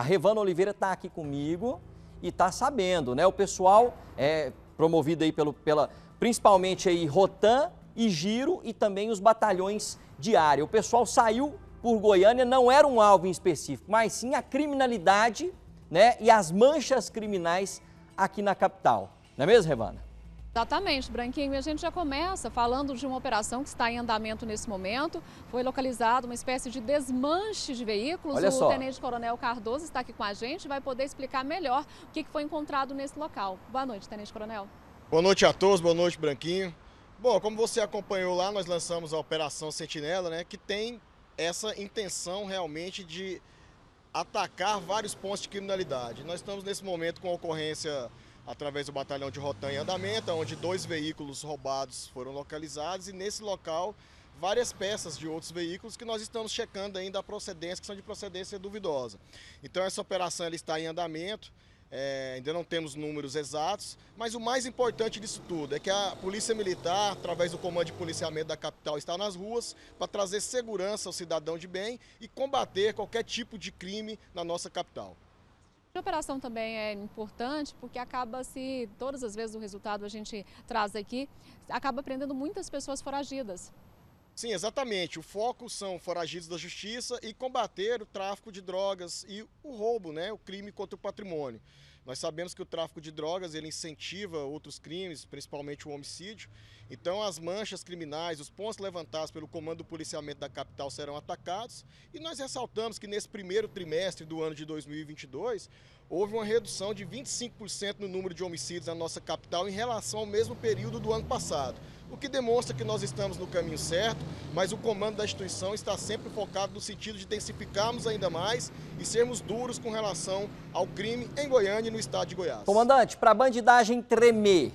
A Revana Oliveira está aqui comigo e está sabendo, né? O pessoal é promovido aí pelo, pela, principalmente aí Rotan e Giro e também os batalhões de área. O pessoal saiu por Goiânia, não era um alvo em específico, mas sim a criminalidade né, e as manchas criminais aqui na capital. Não é mesmo, Revana? Exatamente, Branquinho. E a gente já começa falando de uma operação que está em andamento nesse momento. Foi localizado uma espécie de desmanche de veículos. Olha o só. Tenente Coronel Cardoso está aqui com a gente, e vai poder explicar melhor o que foi encontrado nesse local. Boa noite, Tenente Coronel. Boa noite a todos, boa noite, Branquinho. Bom, como você acompanhou lá, nós lançamos a Operação Sentinela, né, que tem essa intenção realmente de atacar vários pontos de criminalidade. Nós estamos nesse momento com a ocorrência através do batalhão de Rotan em andamento, onde dois veículos roubados foram localizados e nesse local várias peças de outros veículos que nós estamos checando ainda a procedência, que são de procedência duvidosa. Então essa operação ela está em andamento, é, ainda não temos números exatos, mas o mais importante disso tudo é que a Polícia Militar, através do Comando de Policiamento da capital, está nas ruas para trazer segurança ao cidadão de bem e combater qualquer tipo de crime na nossa capital. A operação também é importante porque acaba se, todas as vezes o resultado a gente traz aqui, acaba prendendo muitas pessoas foragidas. Sim, exatamente. O foco são foragidos da justiça e combater o tráfico de drogas e o roubo, né, o crime contra o patrimônio. Nós sabemos que o tráfico de drogas ele incentiva outros crimes, principalmente o homicídio. Então as manchas criminais, os pontos levantados pelo Comando do Policiamento da capital serão atacados. E nós ressaltamos que nesse primeiro trimestre do ano de 2022 houve uma redução de 25% no número de homicídios na nossa capital em relação ao mesmo período do ano passado. O que demonstra que nós estamos no caminho certo, mas o comando da instituição está sempre focado no sentido de intensificarmos ainda mais e sermos duros com relação ao crime em Goiânia e no estado de Goiás. Comandante, para a bandidagem tremer,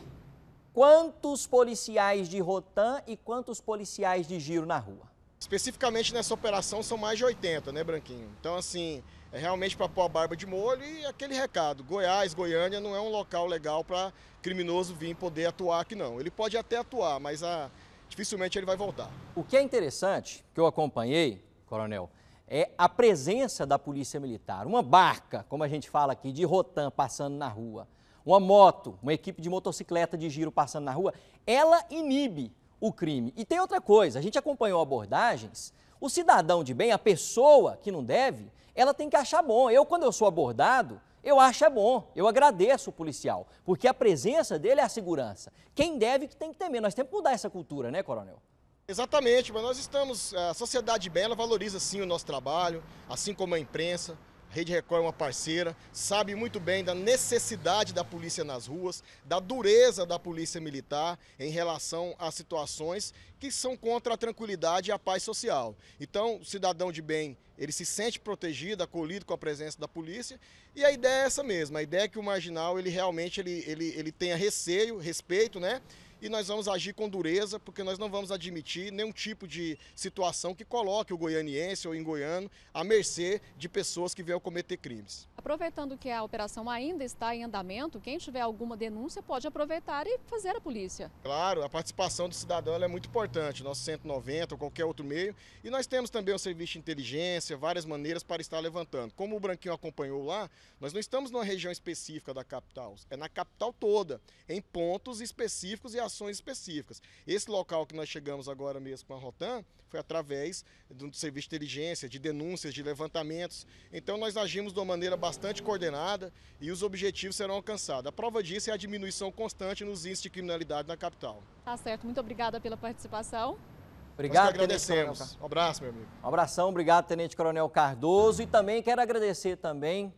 quantos policiais de Rotan e quantos policiais de giro na rua? Especificamente nessa operação são mais de 80, né, Branquinho? Então, assim, é realmente para pôr a barba de molho e aquele recado. Goiás, Goiânia não é um local legal para criminoso vir poder atuar aqui, não. Ele pode até atuar, mas a... Ah, dificilmente ele vai voltar. O que é interessante, que eu acompanhei, coronel, é a presença da polícia militar. Uma barca, como a gente fala aqui, de rotan passando na rua, uma moto, uma equipe de motocicleta de giro passando na rua, ela inibe o crime. E tem outra coisa, a gente acompanhou abordagens, o cidadão de bem, a pessoa que não deve, ela tem que achar bom. Eu, quando eu sou abordado, eu acho é bom, eu agradeço o policial, porque a presença dele é a segurança. Quem deve que tem que temer. Nós temos que mudar essa cultura, né, coronel? Exatamente, mas nós estamos, a Sociedade Bela valoriza sim o nosso trabalho, assim como a imprensa, Rede Record é uma parceira, sabe muito bem da necessidade da polícia nas ruas, da dureza da polícia militar em relação a situações que são contra a tranquilidade e a paz social. Então, o cidadão de bem, ele se sente protegido, acolhido com a presença da polícia, e a ideia é essa mesma, a ideia é que o marginal, ele realmente ele, ele, ele tenha receio, respeito, né? e nós vamos agir com dureza, porque nós não vamos admitir nenhum tipo de situação que coloque o goianiense ou em goiano à mercê de pessoas que venham cometer crimes. Aproveitando que a operação ainda está em andamento, quem tiver alguma denúncia pode aproveitar e fazer a polícia. Claro, a participação do cidadão é muito importante, nosso 190 ou qualquer outro meio, e nós temos também o serviço de inteligência, várias maneiras para estar levantando. Como o Branquinho acompanhou lá, nós não estamos numa região específica da capital, é na capital toda, em pontos específicos e ações ações específicas. Esse local que nós chegamos agora mesmo com a Rotan foi através do serviço de inteligência, de denúncias, de levantamentos. Então nós agimos de uma maneira bastante coordenada e os objetivos serão alcançados. A prova disso é a diminuição constante nos índices de criminalidade na capital. Tá certo, muito obrigada pela participação. Obrigado, Nós que agradecemos. Um abraço, meu amigo. Um abração, obrigado, Tenente Coronel Cardoso. E também quero agradecer também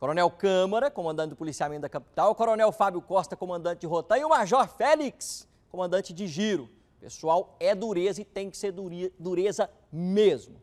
Coronel Câmara, comandante do policiamento da capital, Coronel Fábio Costa, comandante de rota, e o Major Félix, comandante de Giro. Pessoal, é dureza e tem que ser dureza mesmo.